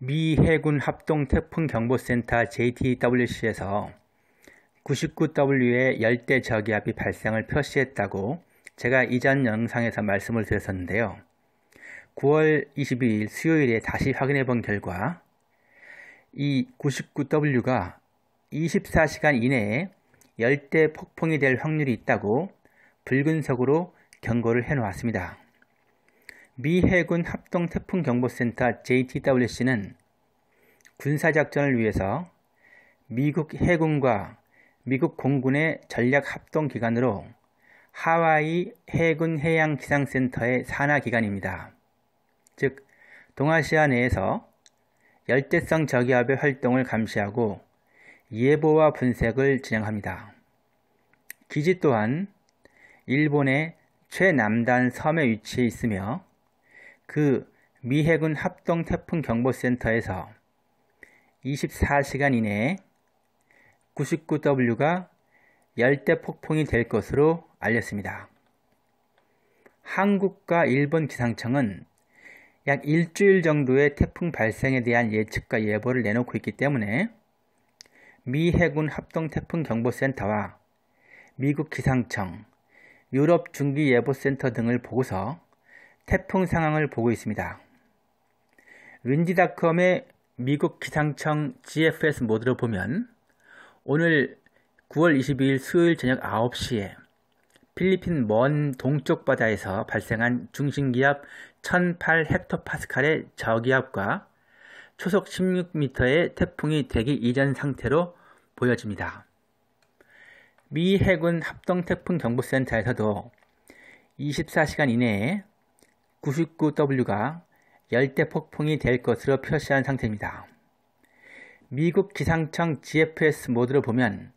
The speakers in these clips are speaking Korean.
미 해군 합동 태풍 경보센터 JTWC에서 99W의 열대 저기압이 발생을 표시했다고 제가 이전 영상에서 말씀을 드렸었는데요. 9월 22일 수요일에 다시 확인해 본 결과 이 99W가 24시간 이내에 열대 폭풍이 될 확률이 있다고 붉은색으로 경고를 해 놓았습니다. 미 해군 합동 태풍 경보센터 JTWC는 군사 작전을 위해서 미국 해군과 미국 공군의 전략 합동 기관으로 하와이 해군 해양 기상센터의 산하 기관입니다. 즉 동아시아 내에서 열대성 저기압의 활동을 감시하고 예보와 분석을 진행합니다. 기지 또한 일본의 최남단 섬에 위치해 있으며 그미 해군 합동 태풍 경보센터에서 24시간 이내에 99W가 열대 폭풍이 될 것으로 알렸습니다. 한국과 일본 기상청은 약 일주일 정도의 태풍 발생에 대한 예측과 예보를 내놓고 있기 때문에 미 해군 합동 태풍 경보센터와 미국 기상청, 유럽 중기 예보센터 등을 보고서 태풍 상황을 보고 있습니다. 윈디닷컴의 미국 기상청 GFS 모드로 보면 오늘 9월 22일 수요일 저녁 9시에 필리핀 먼 동쪽 바다에서 발생한 중심기압 1008헥토파스칼의 저기압과 초속 16m의 태풍이 대기 이전 상태로 보여집니다. 미 해군 합동태풍경보센터에서도 24시간 이내에 99W가 열대 폭풍이 될 것으로 표시한 상태입니다. 미국 기상청 GFS 모드로 보면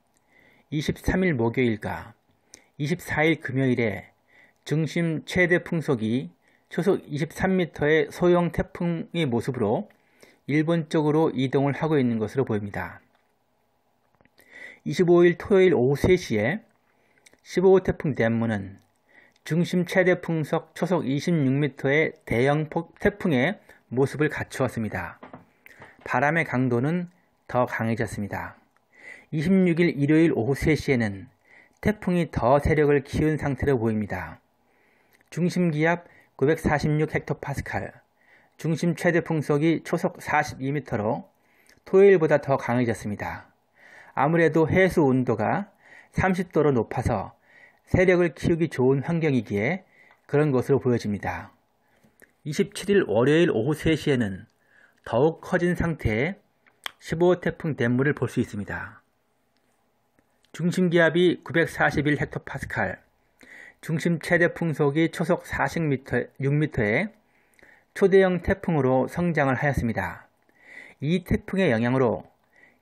23일 목요일과 24일 금요일에 중심 최대 풍속이 초속 23m의 소형 태풍의 모습으로 일본 쪽으로 이동을 하고 있는 것으로 보입니다. 25일 토요일 오후 3시에 15호 태풍 댄문은 중심 최대 풍속 초속 26m의 대형 태풍의 모습을 갖추었습니다. 바람의 강도는 더 강해졌습니다. 26일 일요일 오후 3시에는 태풍이 더 세력을 키운 상태로 보입니다. 중심 기압 946 헥토파스칼, 중심 최대 풍속이 초속 42m로 토요일보다 더 강해졌습니다. 아무래도 해수 온도가 30도로 높아서 세력을 키우기 좋은 환경이기에 그런 것으로 보여집니다. 27일 월요일 오후 3시에는 더욱 커진 상태의 15호 태풍 댐물을볼수 있습니다. 중심기압이 941헥토파스칼, 중심 최대 풍속이 초속 46m에 초대형 태풍으로 성장을 하였습니다. 이 태풍의 영향으로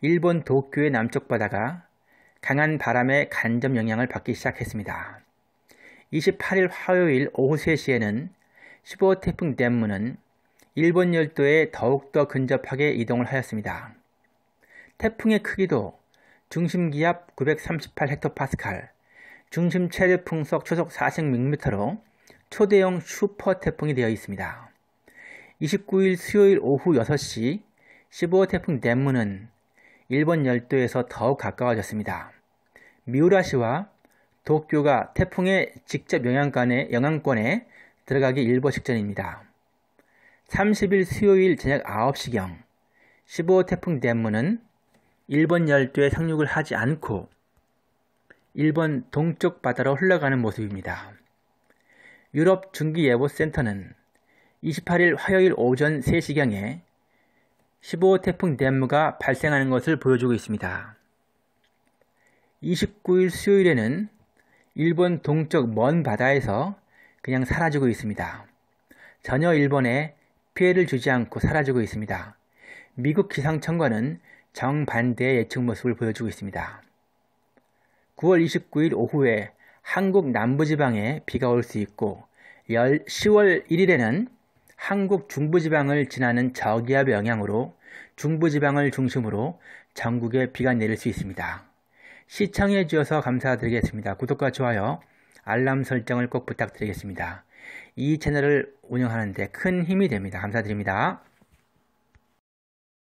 일본 도쿄의 남쪽 바다가 강한 바람의 간접 영향을 받기 시작했습니다. 28일 화요일 오후 3시에는 15호 태풍 댐문은 일본 열도에 더욱더 근접하게 이동을 하였습니다. 태풍의 크기도 중심 기압 938헥토파스칼, 중심 최대 풍속 초속 46m로 초대형 슈퍼 태풍이 되어 있습니다. 29일 수요일 오후 6시 15호 태풍 댐문은 일본 열도에서 더욱 가까워졌습니다. 미우라시와 도쿄가 태풍의 직접 영향권에, 영향권에 들어가기 일보 직전입니다. 30일 수요일 저녁 9시경 15호 태풍 대문은 일본 열도에 상륙을 하지 않고 일본 동쪽 바다로 흘러가는 모습입니다. 유럽 중기예보센터는 28일 화요일 오전 3시경에 15호 태풍 댐무가 발생하는 것을 보여주고 있습니다. 29일 수요일에는 일본 동쪽 먼 바다에서 그냥 사라지고 있습니다. 전혀 일본에 피해를 주지 않고 사라지고 있습니다. 미국 기상청과는 정반대의 예측 모습을 보여주고 있습니다. 9월 29일 오후에 한국 남부지방에 비가 올 수 있고 10, 10월 1일에는 한국 중부지방을 지나는 저기압 영향으로 중부지방을 중심으로 전국에 비가 내릴 수 있습니다. 시청해 주셔서 감사드리겠습니다. 구독과 좋아요, 알람 설정을 꼭 부탁드리겠습니다. 이 채널을 운영하는데 큰 힘이 됩니다. 감사드립니다.